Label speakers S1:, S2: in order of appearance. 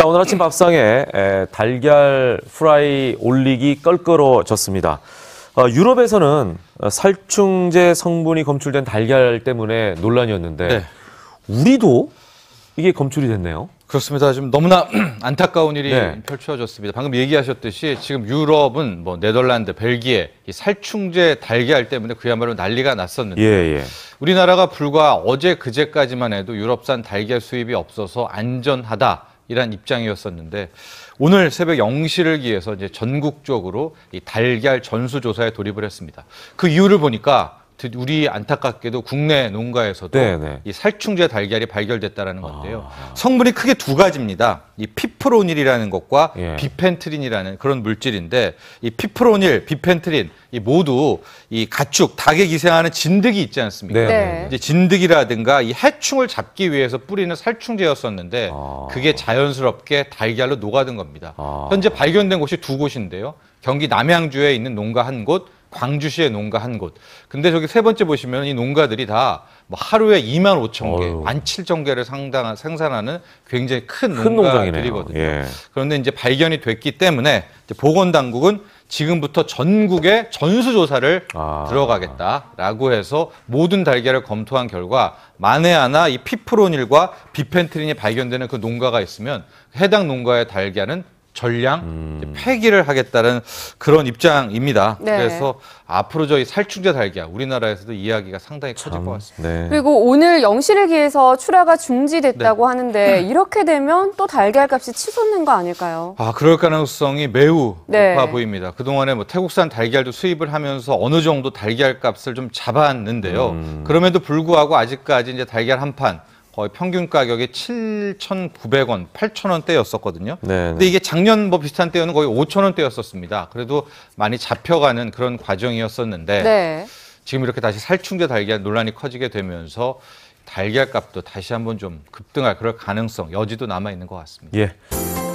S1: 자, 오늘 아침 밥상에 달걀 프라이 올리기 껄끄러졌습니다. 어, 유럽에서는 살충제 성분이 검출된 달걀 때문에 논란이었는데 네. 우리도 이게 검출이 됐네요. 그렇습니다. 지금 너무나 안타까운 일이 네. 펼쳐졌습니다. 방금 얘기하셨듯이 지금 유럽은 뭐 네덜란드, 벨기에 이 살충제 달걀 때문에 그야말로 난리가 났었는데 예, 예. 우리나라가 불과 어제 그제까지만 해도 유럽산 달걀 수입이 없어서 안전하다 이란 입장이었었는데 오늘 새벽 0시를 기해서 이제 전국적으로 이 달걀 전수 조사에 돌입을 했습니다. 그 이유를 보니까 우리 안타깝게도 국내 농가에서도 네네. 네. 이 살충제 달걀이 발견됐다라는 건데요. 아. 성분이 크게 두 가지입니다. 이 피프로닐이라는 것과 예. 비펜트린이라는 그런 물질인데 이 피프로닐, 비펜트린 이 모두 이 가축, 닭에 기생하는 진드기 있지 않습니까? 네, 네, 네 이제 진드기라든가 이 해충을 잡기 위해서 뿌리는 살충제였었는데 아. 그게 자연스럽게 달걀로 녹아든 겁니다. 아. 현재 발견된 곳이 두 곳인데요. 경기 남양주에 있는 농가 한 곳, 광주시의 농가 한 곳. 근데 저기 세 번째 보시면 이 농가들이 다 뭐 하루에 2만 5천 개, 1만 7천 개를 상당 한 생산하는 굉장히 큰, 큰 농가들이거든요. 예. 그런데 이제 발견이 됐기 때문에 보건 당국은 지금부터 전국에 전수 조사를 아. 들어가겠다라고 해서 모든 달걀을 검토한 결과 만에 하나 이 피프로닐과 비펜트린이 발견되는 그 농가가 있으면 해당 농가의 달걀은 전량 음. 폐기를 하겠다는 그런 입장입니다. 네. 그래서 앞으로 저희 살충제 달걀 우리나라에서도 이야기가 상당히 커질 것 같습니다. 네. 그리고 오늘 영시를 기해서 출하가 중지됐다고 네. 하는데 네. 이렇게 되면 또 달걀값이 치솟는 거 아닐까요? 아 그럴 가능성이 매우 네. 높아 보입니다. 그동안에 뭐 태국산 달걀도 수입을 하면서 어느 정도 달걀값을 좀 잡았는데요. 음. 그럼에도 불구하고 아직까지 이제 달걀 한판 거의 어, 평균 가격이 7,900원, 8,000원대였었거든요. 근데 이게 작년 뭐 비슷한 때는 거의 5,000원대였었습니다. 그래도 많이 잡혀가는 그런 과정이었었는데 네. 지금 이렇게 다시 살충제 달걀 논란이 커지게 되면서 달걀 값도 다시 한번 좀 급등할 그럴 가능성 여지도 남아 있는 것 같습니다. 예.